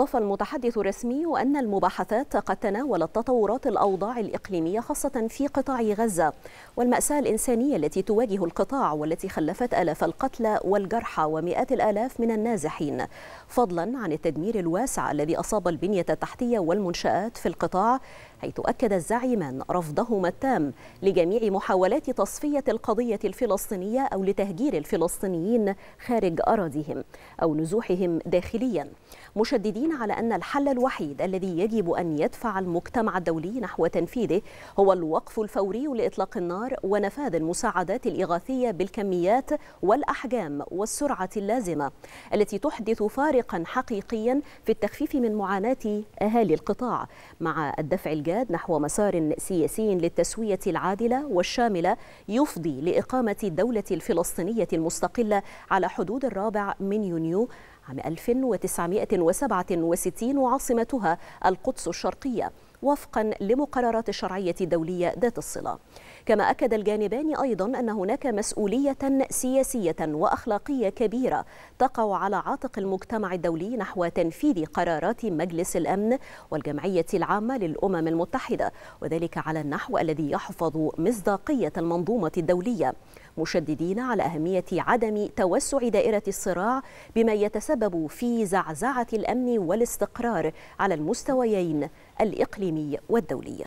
أضاف المتحدث الرسمي أن المباحثات قد تناولت تطورات الأوضاع الإقليمية خاصة في قطاع غزة والمأساة الإنسانية التي تواجه القطاع والتي خلفت آلاف القتلى والجرحى ومئات الآلاف من النازحين فضلا عن التدمير الواسع الذي أصاب البنية التحتية والمنشآت في القطاع حيث أكد الزعيمان رفضهما التام لجميع محاولات تصفية القضية الفلسطينية أو لتهجير الفلسطينيين خارج أراضيهم أو نزوحهم داخليا مشددين على أن الحل الوحيد الذي يجب أن يدفع المجتمع الدولي نحو تنفيذه هو الوقف الفوري لإطلاق النار ونفاذ المساعدات الإغاثية بالكميات والأحجام والسرعة اللازمة التي تحدث فارقا حقيقيا في التخفيف من معاناة أهالي القطاع مع الدفع الجديد الاحتجاج نحو مسار سياسي للتسوية العادلة والشاملة يفضي لإقامة الدولة الفلسطينية المستقلة على حدود الرابع من يونيو عام 1967 وعاصمتها القدس الشرقية وفقا لمقررات الشرعية الدولية ذات الصلة كما أكد الجانبان أيضا أن هناك مسؤولية سياسية وأخلاقية كبيرة تقع على عاتق المجتمع الدولي نحو تنفيذ قرارات مجلس الأمن والجمعية العامة للأمم المتحدة وذلك على النحو الذي يحفظ مصداقية المنظومة الدولية مشددين على أهمية عدم توسع دائرة الصراع بما يتسبب في زعزعة الأمن والاستقرار على المستويين الإقليمي والدولي